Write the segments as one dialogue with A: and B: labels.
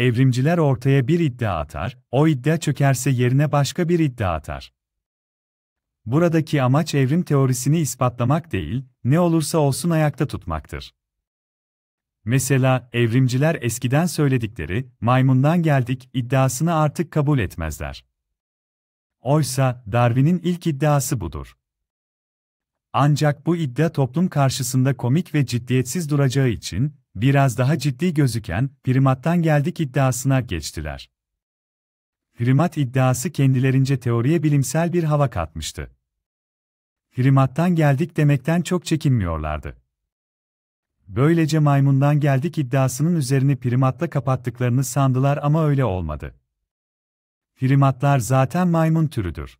A: evrimciler ortaya bir iddia atar, o iddia çökerse yerine başka bir iddia atar. Buradaki amaç evrim teorisini ispatlamak değil, ne olursa olsun ayakta tutmaktır. Mesela evrimciler eskiden söyledikleri maymundan geldik iddiasını artık kabul etmezler. Oysa Darwin'in ilk iddiası budur. Ancak bu iddia toplum karşısında komik ve ciddiyetsiz duracağı için, biraz daha ciddi gözüken primattan geldik iddiasına geçtiler. Primat iddiası kendilerince teoriye bilimsel bir hava katmıştı. Primattan geldik demekten çok çekinmiyorlardı. Böylece maymundan geldik iddiasının üzerini primatla kapattıklarını sandılar ama öyle olmadı. Primatlar zaten maymun türüdür.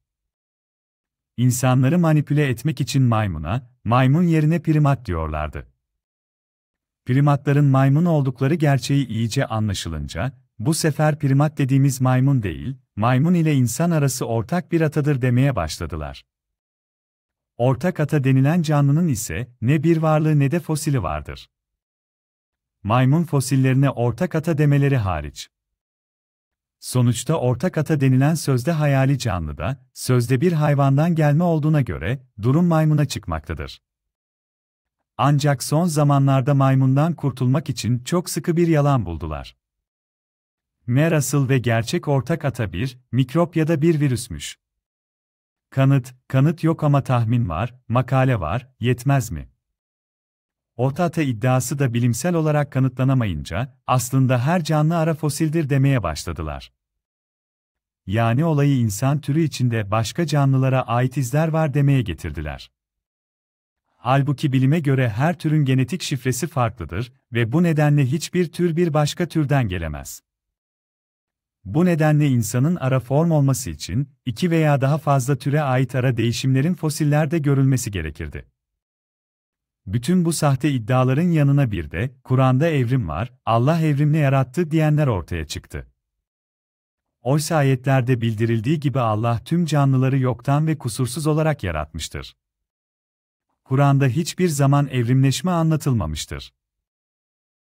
A: İnsanları manipüle etmek için maymuna, maymun yerine primat diyorlardı. Primatların maymun oldukları gerçeği iyice anlaşılınca, bu sefer primat dediğimiz maymun değil, maymun ile insan arası ortak bir atadır demeye başladılar. Ortak ata denilen canlının ise ne bir varlığı ne de fosili vardır. Maymun fosillerine ortak ata demeleri hariç. Sonuçta ortak ata denilen sözde hayali canlıda, sözde bir hayvandan gelme olduğuna göre, durum maymuna çıkmaktadır. Ancak son zamanlarda maymundan kurtulmak için çok sıkı bir yalan buldular. Merasıl ve gerçek ortak ata bir, mikrop ya da bir virüsmüş. Kanıt, kanıt yok ama tahmin var, makale var, yetmez mi? orta iddiası da bilimsel olarak kanıtlanamayınca, aslında her canlı ara fosildir demeye başladılar. Yani olayı insan türü içinde başka canlılara ait izler var demeye getirdiler. Halbuki bilime göre her türün genetik şifresi farklıdır ve bu nedenle hiçbir tür bir başka türden gelemez. Bu nedenle insanın ara form olması için iki veya daha fazla türe ait ara değişimlerin fosillerde görülmesi gerekirdi. Bütün bu sahte iddiaların yanına bir de, Kur'an'da evrim var, Allah evrimle yarattı diyenler ortaya çıktı. Oysa ayetlerde bildirildiği gibi Allah tüm canlıları yoktan ve kusursuz olarak yaratmıştır. Kur'an'da hiçbir zaman evrimleşme anlatılmamıştır.